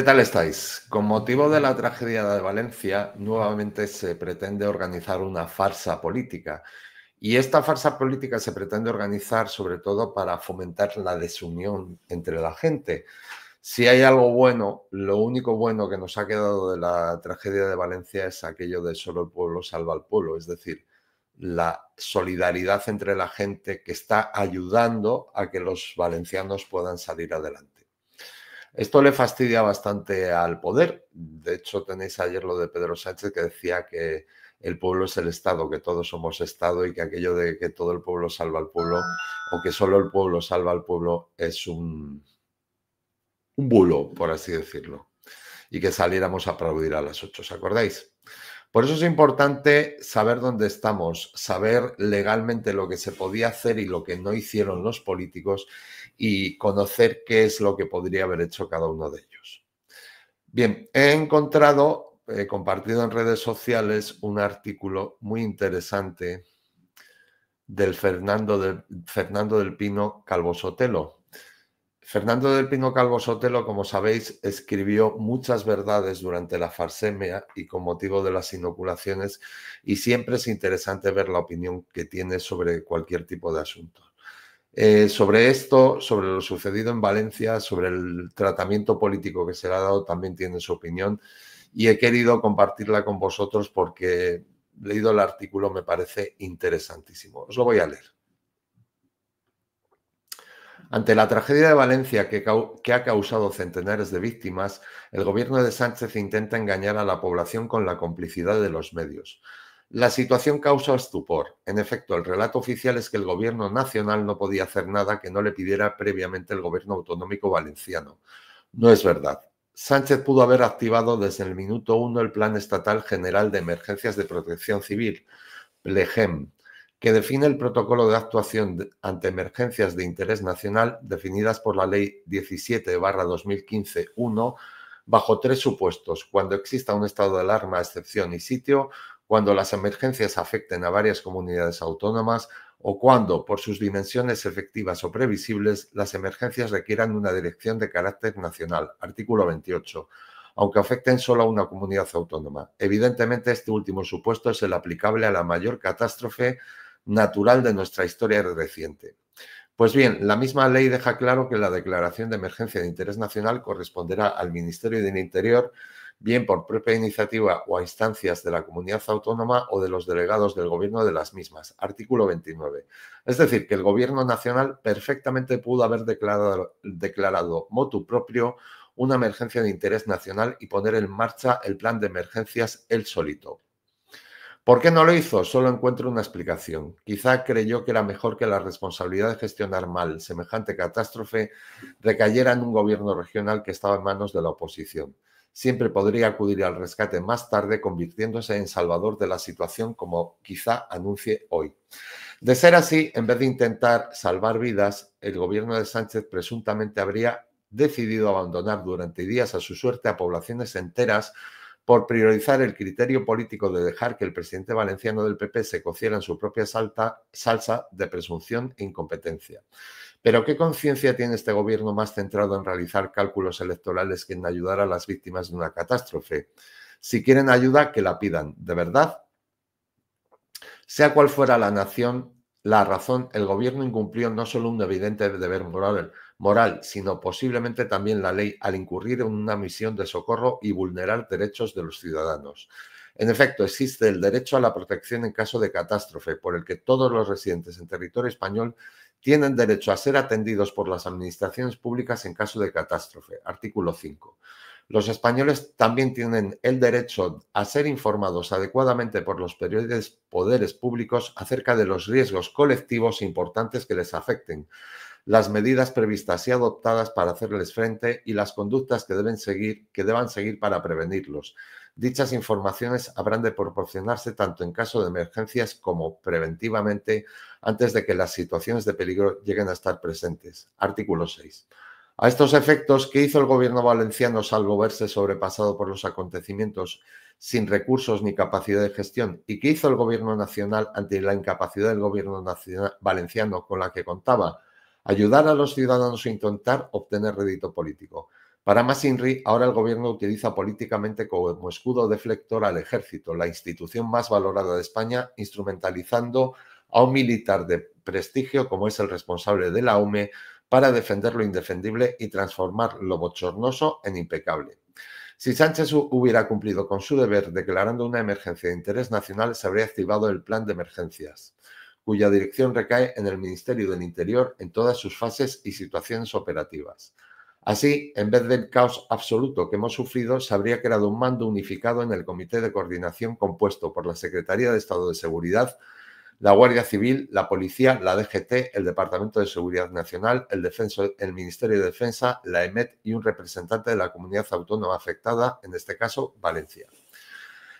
¿Qué tal estáis? Con motivo de la tragedia de Valencia, nuevamente se pretende organizar una farsa política. Y esta farsa política se pretende organizar sobre todo para fomentar la desunión entre la gente. Si hay algo bueno, lo único bueno que nos ha quedado de la tragedia de Valencia es aquello de solo el pueblo salva al pueblo, es decir, la solidaridad entre la gente que está ayudando a que los valencianos puedan salir adelante. Esto le fastidia bastante al poder. De hecho, tenéis ayer lo de Pedro Sánchez que decía que el pueblo es el Estado, que todos somos Estado y que aquello de que todo el pueblo salva al pueblo o que solo el pueblo salva al pueblo es un, un bulo, por así decirlo. Y que saliéramos a aplaudir a las ocho, ¿os acordáis? Por eso es importante saber dónde estamos, saber legalmente lo que se podía hacer y lo que no hicieron los políticos y conocer qué es lo que podría haber hecho cada uno de ellos. Bien, he encontrado, he compartido en redes sociales un artículo muy interesante del Fernando, del, Fernando del Pino Calvosotelo, Fernando del Pino Calvo Sotelo, como sabéis, escribió muchas verdades durante la farsemia y con motivo de las inoculaciones, y siempre es interesante ver la opinión que tiene sobre cualquier tipo de asunto. Eh, sobre esto, sobre lo sucedido en Valencia, sobre el tratamiento político que se le ha dado, también tiene su opinión y he querido compartirla con vosotros porque leído el artículo me parece interesantísimo. Os lo voy a leer. Ante la tragedia de Valencia que, ha causado centenares de víctimas, el gobierno de Sánchez intenta engañar a la población con la complicidad de los medios. La situación causa estupor. En efecto, el relato oficial es que el gobierno nacional no podía hacer nada que no le pidiera previamente el gobierno autonómico valenciano. No es verdad. Sánchez pudo haber activado desde el minuto uno el Plan Estatal General de Emergencias de Protección Civil, PLEGEM, que define el protocolo de actuación ante emergencias de interés nacional definidas por la Ley 17-2015-1 bajo tres supuestos, cuando exista un estado de alarma, excepción y sitio, cuando las emergencias afecten a varias comunidades autónomas o cuando, por sus dimensiones efectivas o previsibles, las emergencias requieran una dirección de carácter nacional, artículo 28, aunque afecten solo a una comunidad autónoma. Evidentemente, este último supuesto es el aplicable a la mayor catástrofe natural de nuestra historia reciente. Pues bien, la misma ley deja claro que la declaración de emergencia de interés nacional corresponderá al Ministerio del Interior, bien por propia iniciativa o a instancias de la comunidad autónoma o de los delegados del gobierno de las mismas. Artículo 29. Es decir, que el gobierno nacional perfectamente pudo haber declarado, declarado motu propio una emergencia de interés nacional y poner en marcha el plan de emergencias él solito. ¿Por qué no lo hizo? Solo encuentro una explicación. Quizá creyó que era mejor que la responsabilidad de gestionar mal semejante catástrofe recayera en un gobierno regional que estaba en manos de la oposición. Siempre podría acudir al rescate más tarde, convirtiéndose en salvador de la situación, como quizá anuncie hoy. De ser así, en vez de intentar salvar vidas, el gobierno de Sánchez presuntamente habría decidido abandonar durante días a su suerte a poblaciones enteras por priorizar el criterio político de dejar que el presidente valenciano del PP se cociera en su propia salsa de presunción e incompetencia. Pero ¿qué conciencia tiene este gobierno más centrado en realizar cálculos electorales que en ayudar a las víctimas de una catástrofe? Si quieren ayuda, que la pidan, de verdad. Sea cual fuera la nación, la razón, el gobierno incumplió no solo un evidente deber moral, moral, sino posiblemente también la ley al incurrir en una misión de socorro y vulnerar derechos de los ciudadanos. En efecto, existe el derecho a la protección en caso de catástrofe, por el que todos los residentes en territorio español tienen derecho a ser atendidos por las administraciones públicas en caso de catástrofe. Artículo 5. Los españoles también tienen el derecho a ser informados adecuadamente por los poderes públicos acerca de los riesgos colectivos importantes que les afecten, las medidas previstas y adoptadas para hacerles frente y las conductas que deben seguir, que deban seguir para prevenirlos. Dichas informaciones habrán de proporcionarse tanto en caso de emergencias como preventivamente antes de que las situaciones de peligro lleguen a estar presentes. Artículo 6. A estos efectos, ¿qué hizo el gobierno valenciano salvo verse sobrepasado por los acontecimientos sin recursos ni capacidad de gestión? ¿Y qué hizo el gobierno nacional ante la incapacidad del gobierno valenciano con la que contaba? ayudar a los ciudadanos a intentar obtener rédito político. Para Masinri, ahora el gobierno utiliza políticamente como escudo deflector al ejército, la institución más valorada de España, instrumentalizando a un militar de prestigio como es el responsable de la UME para defender lo indefendible y transformar lo bochornoso en impecable. Si Sánchez hubiera cumplido con su deber declarando una emergencia de interés nacional, se habría activado el plan de emergencias cuya dirección recae en el Ministerio del Interior en todas sus fases y situaciones operativas. Así, en vez del caos absoluto que hemos sufrido, se habría creado un mando unificado en el Comité de Coordinación compuesto por la Secretaría de Estado de Seguridad, la Guardia Civil, la Policía, la DGT, el Departamento de Seguridad Nacional, el, Ministerio de Defensa, la EMET y un representante de la comunidad autónoma afectada, en este caso Valencia.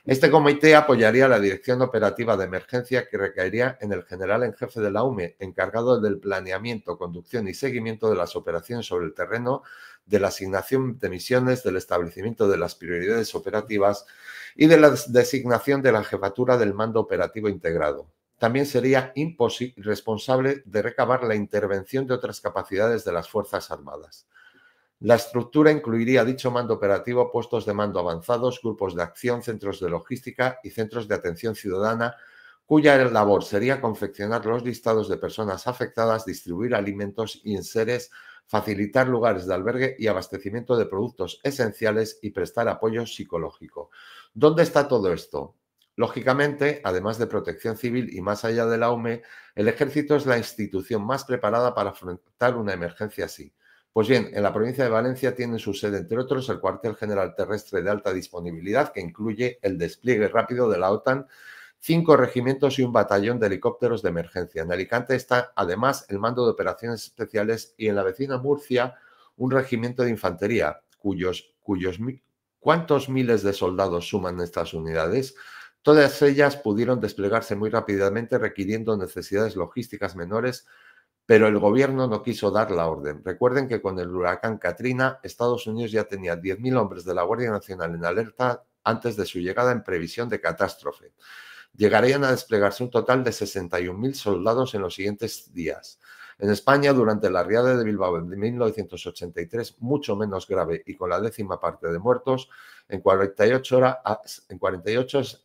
Este comité apoyaría la dirección operativa de emergencia que recaería en el general en jefe de la UME, encargado del planeamiento, conducción y seguimiento de las operaciones sobre el terreno, de la asignación de misiones, del establecimiento de las prioridades operativas y de la designación de la jefatura del mando operativo integrado también sería responsable de recabar la intervención de otras capacidades de las Fuerzas Armadas. La estructura incluiría dicho mando operativo, puestos de mando avanzados, grupos de acción, centros de logística y centros de atención ciudadana, cuya labor sería confeccionar los listados de personas afectadas, distribuir alimentos, y inseres, facilitar lugares de albergue y abastecimiento de productos esenciales y prestar apoyo psicológico. ¿Dónde está todo esto? Lógicamente, además de protección civil y más allá de la UME, el ejército es la institución más preparada para afrontar una emergencia así. Pues bien, en la provincia de Valencia tiene su sede, entre otros, el cuartel general terrestre de alta disponibilidad, que incluye el despliegue rápido de la OTAN, cinco regimientos y un batallón de helicópteros de emergencia. En Alicante está además el mando de operaciones especiales y en la vecina Murcia un regimiento de infantería, cuyos, cuyos cuántos miles de soldados suman estas unidades. Todas ellas pudieron desplegarse muy rápidamente requiriendo necesidades logísticas menores pero el gobierno no quiso dar la orden. Recuerden que con el huracán Katrina, Estados Unidos ya tenía 10.000 hombres de la Guardia Nacional en alerta antes de su llegada en previsión de catástrofe. Llegarían a desplegarse un total de 61.000 soldados en los siguientes días. En España, durante la riada de Bilbao en 1983, mucho menos grave y con la décima parte de muertos, en 48 horas, ah, en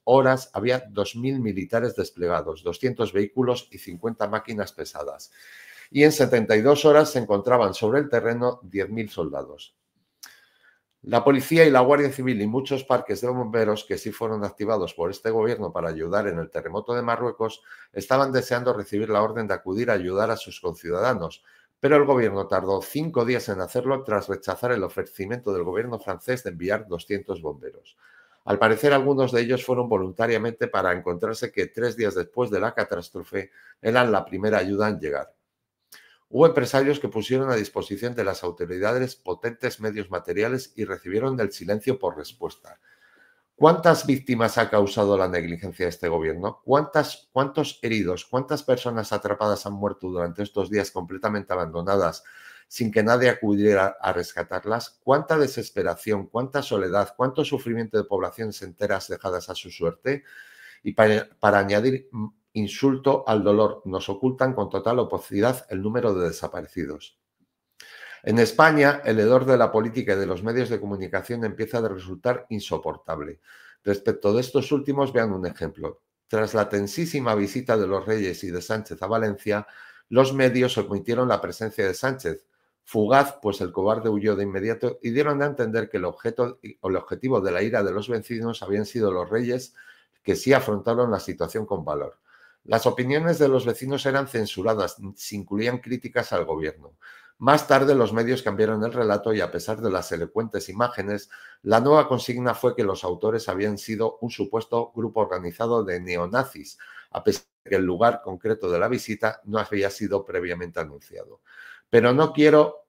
horas había 2.000 militares desplegados, 200 vehículos y 50 máquinas pesadas. Y en 72 horas se encontraban sobre el terreno 10.000 soldados. La policía y la Guardia Civil y muchos parques de bomberos que sí fueron activados por este gobierno para ayudar en el terremoto de Marruecos estaban deseando recibir la orden de acudir a ayudar a sus conciudadanos, pero el gobierno tardó cinco días en hacerlo tras rechazar el ofrecimiento del gobierno francés de enviar 200 bomberos. Al parecer, algunos de ellos fueron voluntariamente para encontrarse que tres días después de la catástrofe eran la primera ayuda en llegar. Hubo empresarios que pusieron a disposición de las autoridades potentes medios materiales y recibieron del silencio por respuesta. ¿Cuántas víctimas ha causado la negligencia de este gobierno? ¿Cuántas, ¿Cuántos heridos, cuántas personas atrapadas han muerto durante estos días completamente abandonadas sin que nadie acudiera a rescatarlas? ¿Cuánta desesperación, cuánta soledad, cuánto sufrimiento de poblaciones enteras dejadas a su suerte? Y para, para añadir insulto al dolor, nos ocultan con total opacidad el número de desaparecidos. En España, el hedor de la política y de los medios de comunicación empieza a resultar insoportable. Respecto de estos últimos, vean un ejemplo. Tras la tensísima visita de los Reyes y de Sánchez a Valencia, los medios omitieron la presencia de Sánchez. Fugaz, pues el cobarde huyó de inmediato y dieron a entender que el, objeto, o el objetivo de la ira de los vecinos habían sido los Reyes, que sí afrontaron la situación con valor. Las opiniones de los vecinos eran censuradas, se incluían críticas al gobierno. Más tarde los medios cambiaron el relato y a pesar de las elocuentes imágenes, la nueva consigna fue que los autores habían sido un supuesto grupo organizado de neonazis, a pesar de que el lugar concreto de la visita no había sido previamente anunciado. Pero no quiero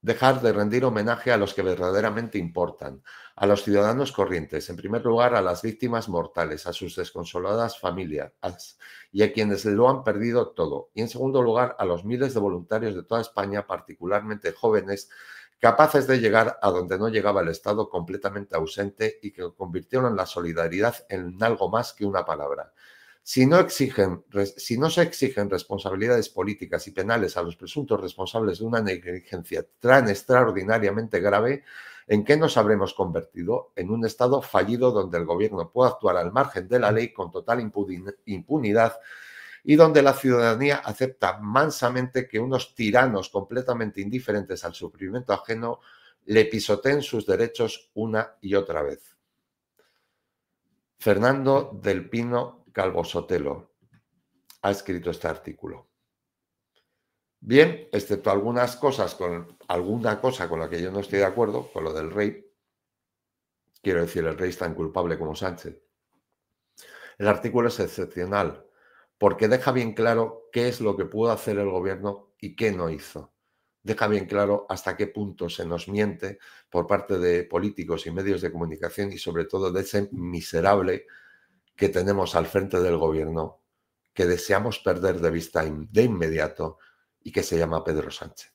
dejar de rendir homenaje a los que verdaderamente importan, a los ciudadanos corrientes, en primer lugar a las víctimas mortales, a sus desconsoladas familias y a quienes lo han perdido todo, y en segundo lugar a los miles de voluntarios de toda España, particularmente jóvenes, capaces de llegar a donde no llegaba el Estado completamente ausente y que convirtieron la solidaridad en algo más que una palabra. Si no, se exigen responsabilidades políticas y penales a los presuntos responsables de una negligencia tan extraordinariamente grave, ¿en qué nos habremos convertido? En un Estado fallido donde el gobierno puede actuar al margen de la ley con total impunidad y donde la ciudadanía acepta mansamente que unos tiranos completamente indiferentes al sufrimiento ajeno le pisoteen sus derechos una y otra vez. Fernando del Pino Calvo Sotelo ha escrito este artículo. Bien, excepto algunas cosas con alguna cosa con la que yo no estoy de acuerdo, con lo del rey. Quiero decir, el rey es tan culpable como Sánchez. El artículo es excepcional porque deja bien claro qué es lo que pudo hacer el gobierno y qué no hizo. Deja bien claro hasta qué punto se nos miente por parte de políticos y medios de comunicación y sobre todo de ese miserable que tenemos al frente del gobierno que deseamos perder de vista de inmediato y que se llama Pedro Sánchez.